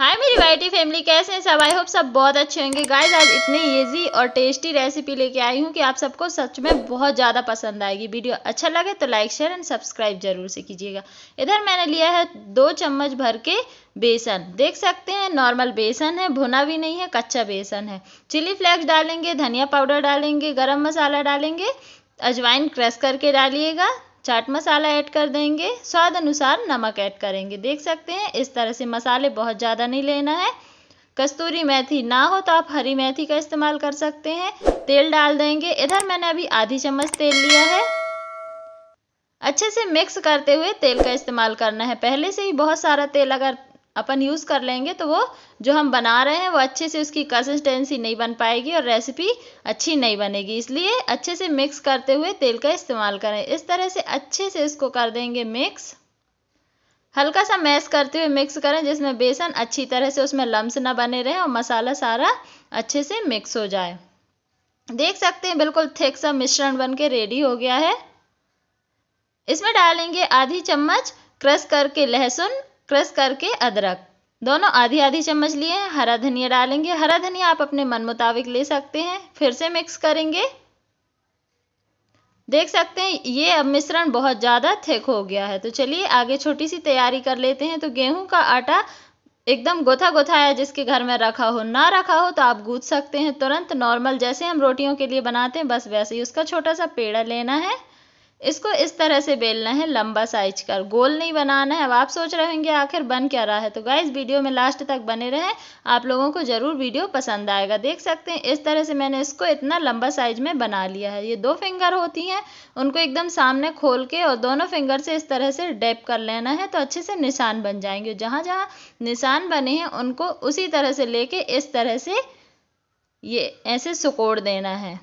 हाय मेरी वाइटी फैमिली कैसे हैं सब आई होप सब बहुत अच्छे होंगे गाइस आज इतनी ईजी और टेस्टी रेसिपी लेके आई हूँ कि आप सबको सच में बहुत ज़्यादा पसंद आएगी वीडियो अच्छा लगे तो लाइक शेयर एंड सब्सक्राइब जरूर से कीजिएगा इधर मैंने लिया है दो चम्मच भर के बेसन देख सकते हैं नॉर्मल बेसन है भुना भी नहीं है कच्चा बेसन है चिली फ्लेक्स डालेंगे धनिया पाउडर डालेंगे गर्म मसाला डालेंगे अजवाइन क्रश करके डालिएगा चाट मसाला ऐड कर देंगे स्वाद अनुसार नमक ऐड करेंगे देख सकते हैं इस तरह से मसाले बहुत ज़्यादा नहीं लेना है कस्तूरी मेथी ना हो तो आप हरी मेथी का इस्तेमाल कर सकते हैं तेल डाल देंगे इधर मैंने अभी आधी चम्मच तेल लिया है अच्छे से मिक्स करते हुए तेल का इस्तेमाल करना है पहले से ही बहुत सारा तेल अगर अपन यूज़ कर लेंगे तो वो जो हम बना रहे हैं वो अच्छे से उसकी कंसिस्टेंसी नहीं बन पाएगी और रेसिपी अच्छी नहीं बनेगी इसलिए अच्छे से मिक्स करते हुए तेल का इस्तेमाल करें इस तरह से अच्छे से इसको कर देंगे मिक्स हल्का सा मैश करते हुए मिक्स करें जिसमें बेसन अच्छी तरह से उसमें लम्स ना बने रहे और मसाला सारा अच्छे से मिक्स हो जाए देख सकते हैं बिल्कुल थिक सा मिश्रण बन के रेडी हो गया है इसमें डालेंगे आधी चम्मच क्रश करके लहसुन क्रश करके अदरक दोनों आधी आधी चम्मच लिए हैं हरा धनिया डालेंगे हरा धनिया आप अपने मन मुताबिक ले सकते हैं फिर से मिक्स करेंगे देख सकते हैं ये अब मिश्रण बहुत ज़्यादा थिक हो गया है तो चलिए आगे छोटी सी तैयारी कर लेते हैं तो गेहूं का आटा एकदम गोथा गोथा है जिसके घर में रखा हो ना रखा हो तो आप गूँथ सकते हैं तुरंत नॉर्मल जैसे हम रोटियों के लिए बनाते हैं बस वैसे ही उसका छोटा सा पेड़ा लेना है इसको इस तरह से बेलना है लंबा साइज का गोल नहीं बनाना है अब आप सोच रहे होंगे आखिर बन क्या रहा है तो गाइज वीडियो में लास्ट तक बने रहें आप लोगों को ज़रूर वीडियो पसंद आएगा देख सकते हैं इस तरह से मैंने इसको इतना लंबा साइज में बना लिया है ये दो फिंगर होती हैं उनको एकदम सामने खोल के और दोनों फिंगर से इस तरह से डेप कर लेना है तो अच्छे से निशान बन जाएंगे जहाँ जहाँ निशान बने हैं उनको उसी तरह से लेके इस तरह से ये ऐसे सुकोड़ देना है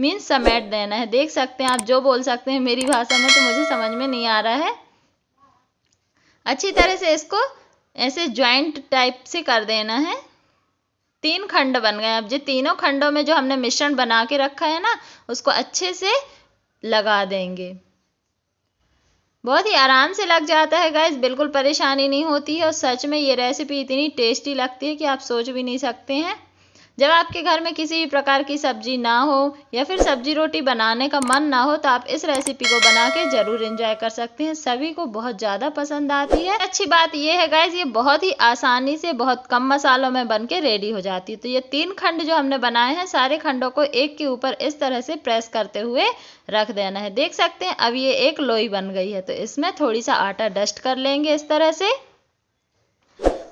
मीन्स समेट देना है देख सकते हैं आप जो बोल सकते हैं मेरी भाषा में तो मुझे समझ में नहीं आ रहा है अच्छी तरह से इसको ऐसे ज्वाइंट टाइप से कर देना है तीन खंड बन गए अब जो तीनों खंडों में जो हमने मिश्रण बना के रखा है ना उसको अच्छे से लगा देंगे बहुत ही आराम से लग जाता है गैस बिल्कुल परेशानी नहीं होती है और सच में ये रेसिपी इतनी टेस्टी लगती है कि आप सोच भी नहीं सकते हैं जब आपके घर में किसी भी प्रकार की सब्जी ना हो या फिर सब्जी रोटी बनाने का मन ना हो तो आप इस रेसिपी को बना के जरूर इंजॉय कर सकते हैं सभी को बहुत ज़्यादा पसंद आती है अच्छी बात यह है गाइज ये बहुत ही आसानी से बहुत कम मसालों में बन के रेडी हो जाती है तो ये तीन खंड जो हमने बनाए हैं सारे खंडों को एक के ऊपर इस तरह से प्रेस करते हुए रख देना है देख सकते हैं अब ये एक लोई बन गई है तो इसमें थोड़ी सा आटा डस्ट कर लेंगे इस तरह से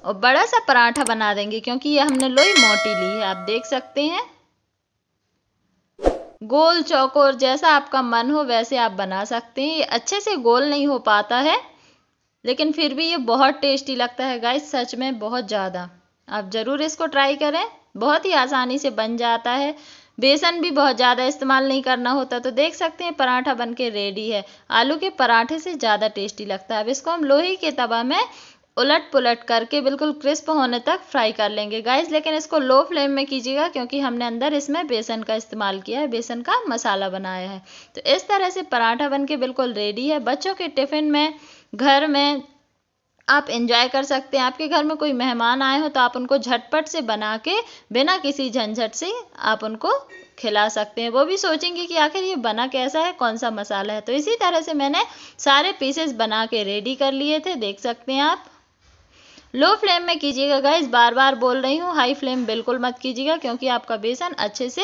और बड़ा सा पराठा बना देंगे क्योंकि ये हमने लोई मोटी ली है आप देख सकते हैं गोल चौकोर जैसा आपका मन हो वैसे आप बना सकते हैं ये अच्छे से गोल नहीं हो पाता है लेकिन फिर भी ये बहुत टेस्टी लगता है गाइस सच में बहुत ज़्यादा आप ज़रूर इसको ट्राई करें बहुत ही आसानी से बन जाता है बेसन भी बहुत ज़्यादा इस्तेमाल नहीं करना होता तो देख सकते हैं पराठा बन के रेडी है आलू के पराठे से ज़्यादा टेस्टी लगता है अब इसको हम लोहे के तवा में उलट पुलट करके बिल्कुल क्रिस्प होने तक फ्राई कर लेंगे गाइस लेकिन इसको लो फ्लेम में कीजिएगा क्योंकि हमने अंदर इसमें बेसन का इस्तेमाल किया है बेसन का मसाला बनाया है तो इस तरह से पराठा बन के बिल्कुल रेडी है बच्चों के टिफ़िन में घर में आप इंजॉय कर सकते हैं आपके घर में कोई मेहमान आए हो तो आप उनको झटपट से बना के बिना किसी झंझट से आप उनको खिला सकते हैं वो भी सोचेंगे कि आखिर ये बना कैसा है कौन सा मसाला है तो इसी तरह से मैंने सारे पीसेस बना के रेडी कर लिए थे देख सकते हैं आप लो फ्लेम में कीजिएगा गैस बार बार बोल रही हूँ हाई फ्लेम बिल्कुल मत कीजिएगा क्योंकि आपका बेसन अच्छे से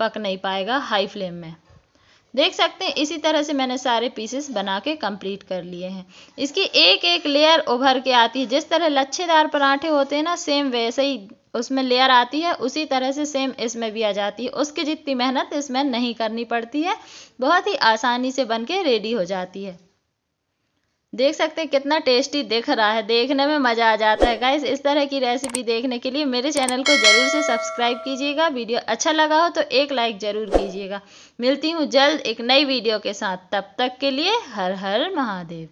पक नहीं पाएगा हाई फ्लेम में देख सकते हैं इसी तरह से मैंने सारे पीसेस बना के कंप्लीट कर लिए हैं इसकी एक एक लेयर उभर के आती है जिस तरह लच्छेदार पराठे होते हैं ना सेम वैसे ही उसमें लेयर आती है उसी तरह से सेम इसमें भी आ जाती है उसकी जितनी मेहनत इसमें नहीं करनी पड़ती है बहुत ही आसानी से बन के रेडी हो जाती है देख सकते हैं कितना टेस्टी दिख रहा है देखने में मज़ा आ जाता है गाइस इस तरह की रेसिपी देखने के लिए मेरे चैनल को ज़रूर से सब्सक्राइब कीजिएगा वीडियो अच्छा लगा हो तो एक लाइक ज़रूर कीजिएगा मिलती हूँ जल्द एक नई वीडियो के साथ तब तक के लिए हर हर महादेव